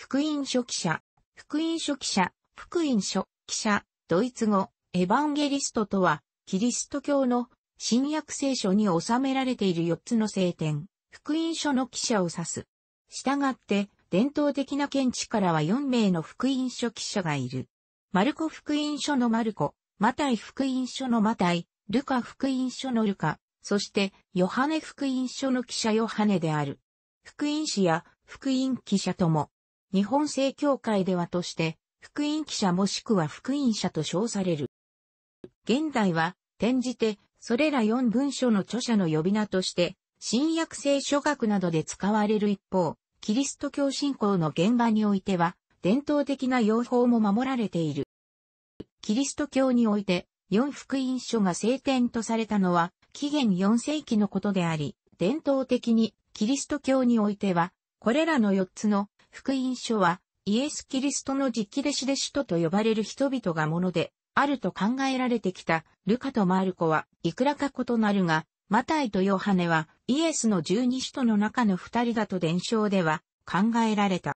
福音書記者、福音書記者、福音書記者、ドイツ語、エヴァンゲリストとは、キリスト教の新約聖書に収められている4つの聖典、福音書の記者を指す。従って、伝統的な見地からは4名の福音書記者がいる。マルコ福音書のマルコ、マタイ福音書のマタイ、ルカ福音書のルカ、そしてヨハネ福音書の記者ヨハネである。福音史や福音記者とも日本正教会ではとして、福音記者もしくは福音者と称される。現代は、転じて、それら4文書の著者の呼び名として、新約聖書学などで使われる一方、キリスト教信仰の現場においては、伝統的な用法も守られている。キリスト教において、四福音書が聖典とされたのは、紀元4世紀のことであり、伝統的にキリスト教においては、これらの4つの福音書は、イエス・キリストの直弟子で使徒と呼ばれる人々がもので、あると考えられてきた、ルカとマルコはいくらか異なるが、マタイとヨハネはイエスの十二使徒の中の二人だと伝承では考えられた。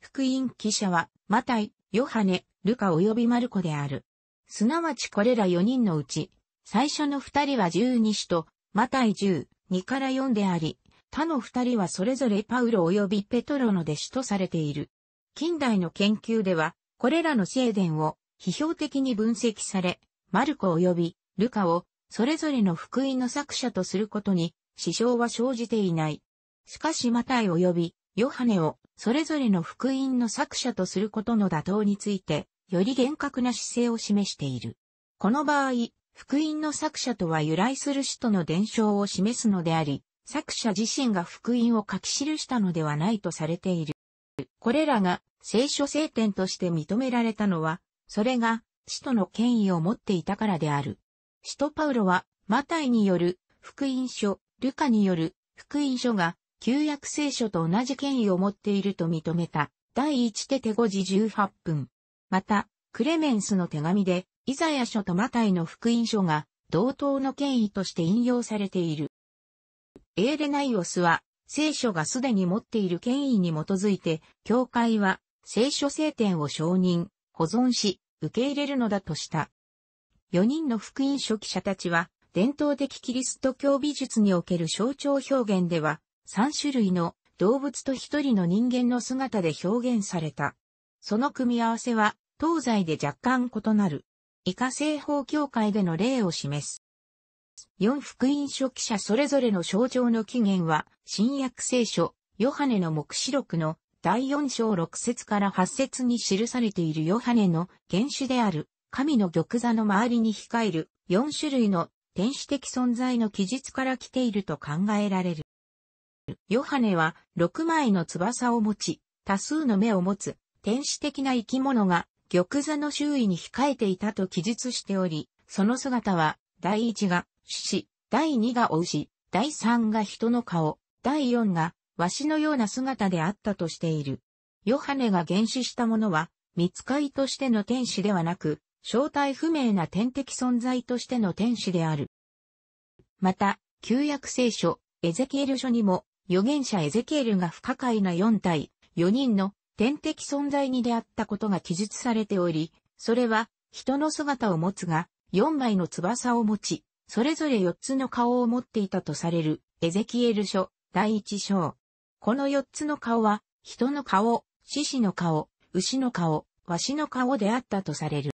福音記者はマタイ、ヨハネ、ルカ及びマルコである。すなわちこれら四人のうち、最初の二人は十二使徒、マタイ十、二から四であり、他の二人はそれぞれパウロ及びペトロの弟子とされている。近代の研究では、これらの聖伝を批評的に分析され、マルコ及びルカをそれぞれの福音の作者とすることに支障は生じていない。しかしマタイ及びヨハネをそれぞれの福音の作者とすることの妥当について、より厳格な姿勢を示している。この場合、福音の作者とは由来する使徒の伝承を示すのであり、作者自身が福音を書き記したのではないとされている。これらが聖書聖典として認められたのは、それが使徒の権威を持っていたからである。使徒パウロは、マタイによる福音書、ルカによる福音書が旧約聖書と同じ権威を持っていると認めた。第1手手5時18分。また、クレメンスの手紙で、イザヤ書とマタイの福音書が同等の権威として引用されている。エーレナイオスは、聖書がすでに持っている権威に基づいて、教会は聖書聖典を承認、保存し、受け入れるのだとした。4人の福音書記者たちは、伝統的キリスト教美術における象徴表現では、3種類の動物と一人の人間の姿で表現された。その組み合わせは、東西で若干異なる。イカ西方教会での例を示す。。四福音書記者それぞれの症状の起源は、新約聖書、ヨハネの目視録の第4章6節から8節に記されているヨハネの原種である、神の玉座の周りに控える4種類の天使的存在の記述から来ていると考えられる。ヨハネは6枚の翼を持ち、多数の目を持つ天使的な生き物が玉座の周囲に控えていたと記述しており、その姿は第一が獅子、第二がお牛、第三が人の顔、第四が、わしのような姿であったとしている。ヨハネが原始したものは、見つかりとしての天使ではなく、正体不明な天的存在としての天使である。また、旧約聖書、エゼキエル書にも、預言者エゼキエルが不可解な4体、4人の天的存在に出会ったことが記述されており、それは人の姿を持つが、4枚の翼を持ち、それぞれ4つの顔を持っていたとされる、エゼキエル書、第1章。この4つの顔は、人の顔、獅子の顔、牛の顔、鷲の顔であったとされる。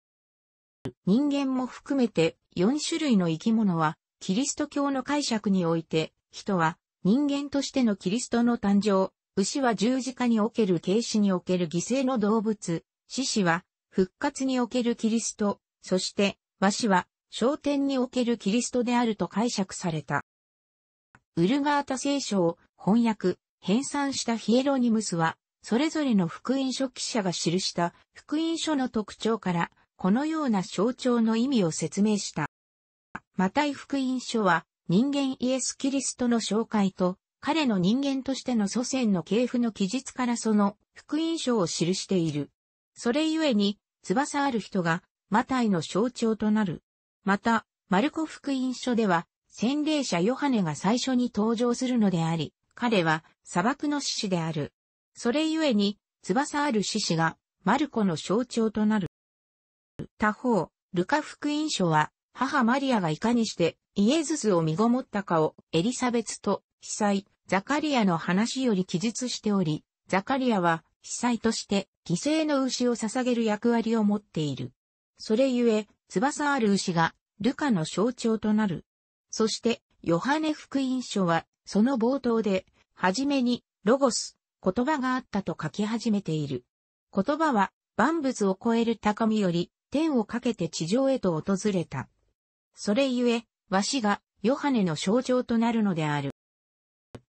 人間も含めて4種類の生き物は、キリスト教の解釈において、人は人間としてのキリストの誕生、牛は十字架における軽視における犠牲の動物、獅子は復活におけるキリスト、そして、和紙は焦点におけるキリストであると解釈された。ウルガータ聖書を翻訳、編纂したヒエロニムスは、それぞれの福音書記者が記した福音書の特徴から、このような象徴の意味を説明した。マタイ福音書は、人間イエス・キリストの紹介と、彼の人間としての祖先の系譜の記述からその福音書を記している。それゆえに、翼ある人が、マタイの象徴となる。また、マルコ福音書では、洗礼者ヨハネが最初に登場するのであり、彼は砂漠の獅子である。それゆえに、翼ある獅子が、マルコの象徴となる。他方、ルカ福音書は、母マリアがいかにしてイエズスを身ごもったかをエリサベツと被災、ザカリアの話より記述しており、ザカリアは被災として犠牲の牛を捧げる役割を持っている。それゆえ、翼ある牛がルカの象徴となる。そして、ヨハネ福音書は、その冒頭で、はじめに、ロゴス、言葉があったと書き始めている。言葉は、万物を超える高みより、天をかけて地上へと訪れた。それゆえ、わしが、ヨハネの象徴となるのである。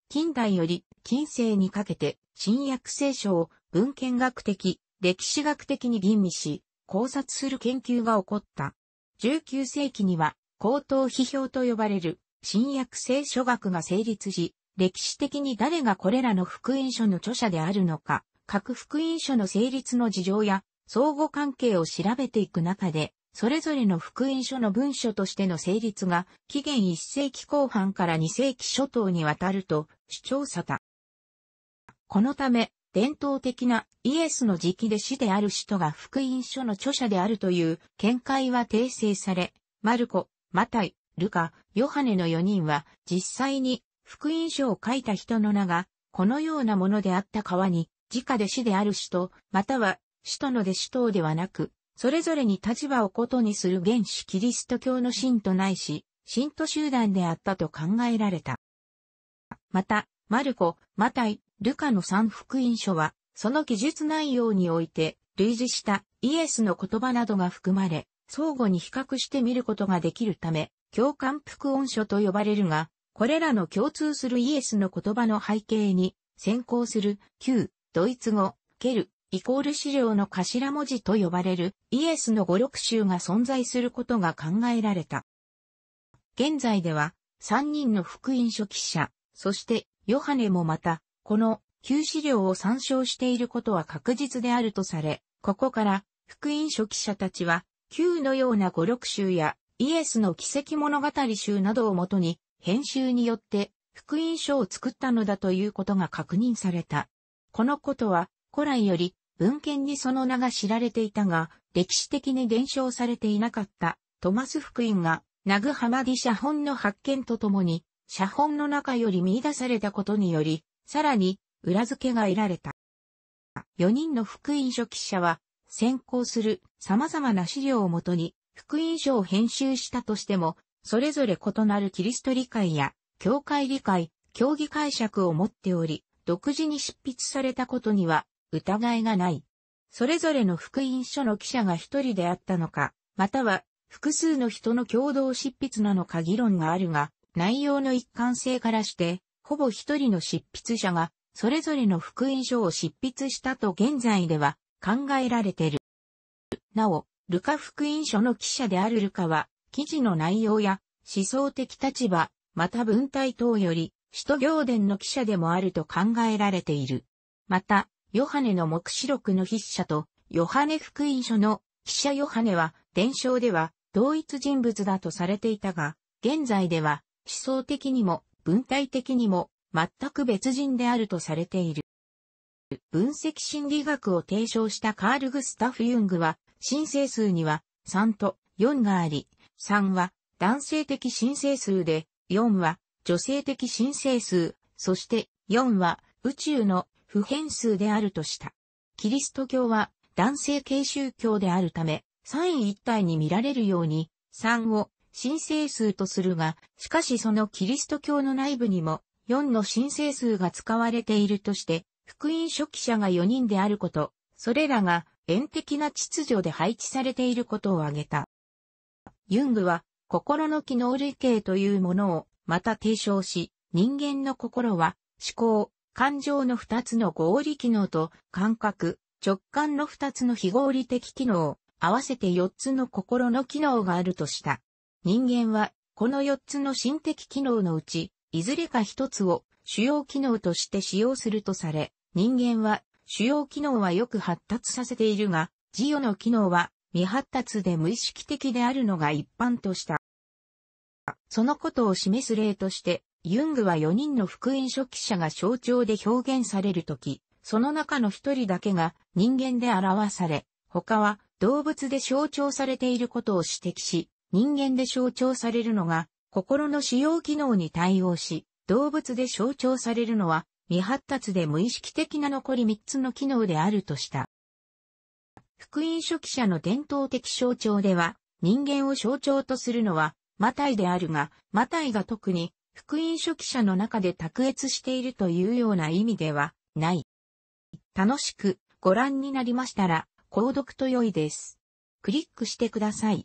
近代より近世にかけて新約聖書を文献学的、歴史学的に吟味し、考察する研究が起こった。19世紀には、高等批評と呼ばれる、新約聖書学が成立し、歴史的に誰がこれらの福音書の著者であるのか、各福音書の成立の事情や相互関係を調べていく中で、それぞれの福音書の文書としての成立が、紀元1世紀後半から2世紀初頭にわたると主張された。このため、伝統的なイエスの時期で死である使徒が福音書の著者であるという見解は訂正され、マルコ、マタイ、ルカ、ヨハネの4人は実際に福音書を書いた人の名がこのようなものであった川に直で死である使徒、または使徒の弟子等ではなく、それぞれに立場を異にする原始キリスト教の信徒ないし、信徒集団であったと考えられた。また、マルコ、マタイ、ルカの三福音書は、その記述内容において、類似したイエスの言葉などが含まれ、相互に比較して見ることができるため、共感福音書と呼ばれるが、これらの共通するイエスの言葉の背景に、先行する旧ドイツ語、ケル、イコール資料の頭文字と呼ばれるイエスの語録集が存在することが考えられた。現在では、三人の福音書記者、そしてヨハネもまた、この旧資料を参照していることは確実であるとされ、ここから福音書記者たちは旧のような語録集やイエスの奇跡物語集などをもとに編集によって福音書を作ったのだということが確認された。このことは古来より文献にその名が知られていたが、歴史的に伝承されていなかったトマス福音がナグハマディ写本の発見とともに、写本の中より見出されたことにより、さらに、裏付けが得られた。4人の福音書記者は、先行する様々な資料をもとに、福音書を編集したとしても、それぞれ異なるキリスト理解や、教会理解、教義解釈を持っており、独自に執筆されたことには疑いがない。それぞれの福音書の記者が一人であったのか、または複数の人の共同執筆なのか議論があるが、内容の一貫性からして、ほぼ一人の執筆者が、それぞれの福音書を執筆したと現在では考えられている。なお、ルカ福音書の記者であるルカは、記事の内容や思想的立場、また文体等より、使徒行伝の記者でもあると考えられている。また、ヨハネの目視録の筆者と、ヨハネ福音書の記者ヨハネは、伝承では同一人物だとされていたが、現在では思想的にも文体的にも全く別人であるとされている。分析心理学を提唱したカール・グスタフ・ユングは、申請数には3と4があり、3は男性的申請数で、4は女性的申請数、そして4は宇宙の普遍数であるとした。キリスト教は男性系宗教であるため、三位一体に見られるように、3を神聖数とするが、しかしそのキリスト教の内部にも、4の神聖数が使われているとして、福音書記者が4人であること、それらが、縁的な秩序で配置されていることを挙げた。ユングは、心の機能類型というものを、また提唱し、人間の心は、思考、感情の二つの合理機能と、感覚、直感の二つの非合理的機能を、合わせて四つの心の機能があるとした。人間は、この4つの心的機能のうち、いずれか1つを主要機能として使用するとされ、人間は主要機能はよく発達させているが、自由の機能は未発達で無意識的であるのが一般とした。そのことを示す例として、ユングは4人の福音書記者が象徴で表現されるとき、その中の1人だけが人間で表され、他は動物で象徴されていることを指摘し、人間で象徴されるのが、心の使用機能に対応し、動物で象徴されるのは、未発達で無意識的な残り3つの機能であるとした。福音書記者の伝統的象徴では、人間を象徴とするのは、マタイであるが、マタイが特に、福音書記者の中で卓越しているというような意味では、ない。楽しくご覧になりましたら、購読と良いです。クリックしてください。